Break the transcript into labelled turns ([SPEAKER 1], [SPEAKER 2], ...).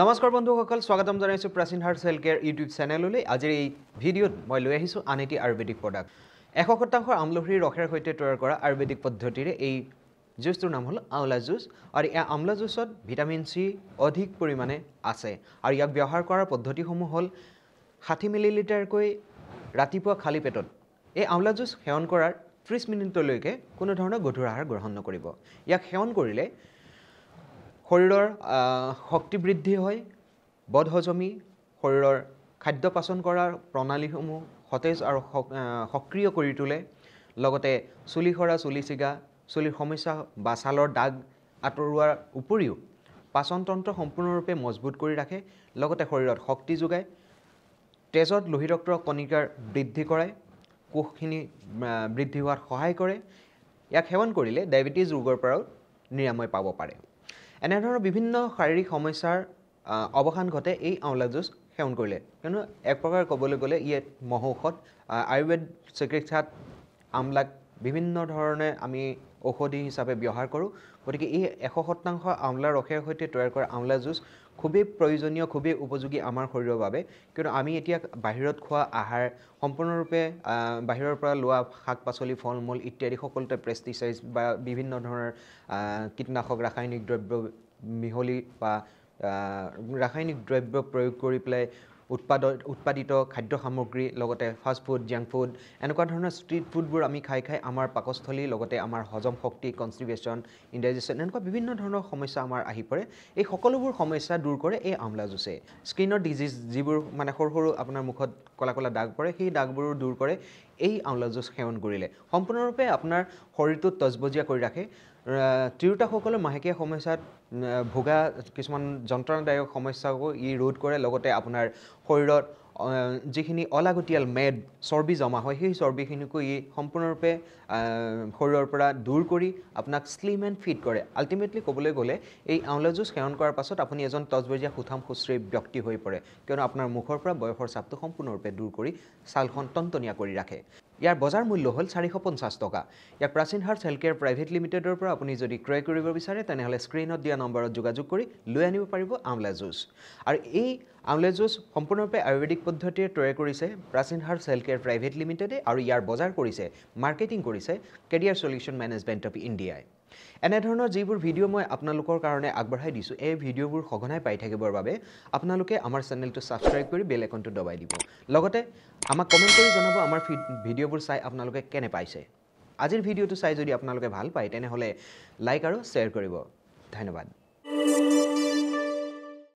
[SPEAKER 1] নমস্কাৰ বন্ধুসকল স্বাগতম জনাইছোঁ প্ৰাচীন হাৰ্ট হেল্থ কেয়াৰ ইউটিউব চেনেললৈ আজিৰ এই ভিডিঅ'ত মই লৈ আহিছোঁ এটি আয়ুৰ্বেদিক প্ৰডাক্ট এশ শতাংশ আমলখিৰ ৰসেৰ সৈতে তৈয়াৰ কৰা আয়ুৰ্বেদিক পদ্ধতিৰে এই জুচটোৰ নাম হ'ল আঁওলা জুচ আৰু এই আমলা জুচত ভিটামিন চি অধিক পৰিমাণে আছে আৰু ইয়াক ব্যৱহাৰ কৰাৰ পদ্ধতিসমূহ হ'ল ষাঠি মিলি লিটাৰকৈ ৰাতিপুৱা খালী পেটত এই আঁওলা জুচ সেৱন কৰাৰ ত্ৰিছ মিনিটলৈকে কোনো ধৰণৰ গধুৰ আহাৰ গ্ৰহণ নকৰিব ইয়াক সেৱন কৰিলে শৰীৰৰ শক্তি বৃদ্ধি হয় বধ হজমি শৰীৰৰ খাদ্য পাচন কৰাৰ প্ৰণালীসমূহ সতেজ আৰু সক্ৰিয় কৰি তোলে লগতে চুলি সৰা চুলি ছিগা চুলিৰ সমস্যা বা ছালৰ দাগ আঁতৰোৱাৰ উপৰিও পাচনতন্ত্ৰ সম্পূৰ্ণৰূপে মজবুত কৰি ৰাখে লগতে শৰীৰত শক্তি যোগায় তেজত লোহিৰক্তৰ কণিকাৰ বৃদ্ধি কৰায় কোষখিনি বৃদ্ধি হোৱাত সহায় কৰে ইয়াক সেৱন কৰিলে ডায়েবেটিছ ৰোগৰ পৰাও নিৰাময় পাব পাৰে এনেধৰণৰ বিভিন্ন শাৰীৰিক সমস্যাৰ অৱসান ঘটে এই আঁওলা যুঁজ সেৱন কৰিলে কিয়নো এক প্ৰকাৰে ক'বলৈ গ'লে ই মহ ঔষধ আয়ুৰ্বেদ চিকিৎসাত আমলাক বিভিন্ন ধৰণে আমি ঔষধি হিচাপে ব্যৱহাৰ কৰোঁ গতিকে এই এশ শতাংশ আমলা ৰসেৰ সৈতে তৈয়াৰ কৰা আমলা জুচ খুবেই প্ৰয়োজনীয় খুবেই উপযোগী আমাৰ শৰীৰৰ বাবে কিয়নো আমি এতিয়া বাহিৰত খোৱা আহাৰ সম্পূৰ্ণৰূপে বাহিৰৰ পৰা লোৱা শাক পাচলি ফল মূল ইত্যাদি সকলোতে পেষ্টিচাইজ বা বিভিন্ন ধৰণৰ কীটনাশক ৰাসায়নিক দ্ৰব্য মিহলি বা ৰাসায়নিক দ্ৰব্য প্ৰয়োগ কৰি পেলাই উৎপাদ উৎপাদিত খাদ্য সামগ্ৰী লগতে ফাষ্ট ফুড জাংক ফুড এনেকুৱা ধৰণৰ ষ্ট্ৰীট ফুডবোৰ আমি খাই খাই আমাৰ পাকস্থলী লগতে আমাৰ হজম শক্তি কনষ্টিবেশ্যন ইণ্ডাইজেশ্যন এনেকুৱা বিভিন্ন ধৰণৰ সমস্যা আমাৰ আহি পৰে এই সকলোবোৰ সমস্যা দূৰ কৰে এই আমলা জুচে স্কিনৰ ডিজিজ যিবোৰ মানে সৰু সৰু আপোনাৰ মুখত ক'লা ক'লা দাগ পৰে সেই দাগবোৰো দূৰ কৰে এই আমলা জুচ সেৱন কৰিলে সম্পূৰ্ণৰূপে আপোনাৰ শৰীৰটো তজবজীয়া কৰি ৰাখে তিৰোতাসকলে মাহেকীয়া সমস্যাত ভোগা কিছুমান যন্ত্ৰণাদায়ক সমস্যাকো ই ৰোধ কৰে লগতে আপোনাৰ শৰীৰত যিখিনি অলাগতিয়াল মেদ চৰ্বি জমা হয় সেই চৰ্বিখিনিকো ই সম্পূৰ্ণৰূপে শৰীৰৰ পৰা দূৰ কৰি আপোনাক শ্লিম এণ্ড ফিট কৰে আল্টিমেটলি ক'বলৈ গ'লে এই আঁৱলা যুঁজ সেৱন কৰাৰ পাছত আপুনি এজন তজবজীয়া সুঠাম সুশ্ৰীৰ ব্যক্তি হৈ পৰে কিয়নো আপোনাৰ মুখৰ পৰা বয়সৰ চাপটো সম্পূৰ্ণৰূপে দূৰ কৰি ছালখন টনটনীয়া কৰি ৰাখে ইয়াৰ বজাৰ মূল্য হ'ল চাৰিশ পঞ্চাছ টকা ইয়াক প্ৰাচীন হাৰ্ছ হেল্থ কেয়াৰ প্ৰাইভেট লিমিটেডৰ পৰা আপুনি যদি ক্ৰয় কৰিব বিচাৰে তেনেহ'লে স্ক্ৰীণত দিয়া নম্বৰত যোগাযোগ কৰি লৈ আনিব পাৰিব আমলা যুঁজ আৰু এই আমলা যুঁজ সম্পূৰ্ণৰূপে আয়ুৰ্বেদিক পদ্ধতিৰে তৈয়াৰ কৰিছে প্ৰাচীন হাৰ্ছ হেল্থ কেয়াৰ প্ৰাইভেট লিমিটেডে আৰু ইয়াৰ বজাৰ কৰিছে মাৰ্কেটিং কৰিছে কেৰিয়াৰ চলিউশ্যন মেনেজমেণ্ট অফ ইণ্ডিয়াই এনেধৰণৰ যিবোৰ ভিডিঅ' মই আপোনালোকৰ কাৰণে আগবঢ়াই দিছোঁ এই ভিডিঅ'বোৰ সঘনাই পাই থাকিবৰ বাবে আপোনালোকে আমাৰ চেনেলটো ছাবস্ক্ৰাইব কৰি বেল একাউণ্টটো দবাই দিব লগতে আমাক কমেণ্ট কৰি জনাব আমাৰ ভিডিঅ'বোৰ চাই আপোনালোকে কেনে পাইছে আজিৰ ভিডিঅ'টো চাই যদি আপোনালোকে ভাল পায় তেনেহ'লে লাইক আৰু শ্বেয়াৰ কৰিব ধন্যবাদ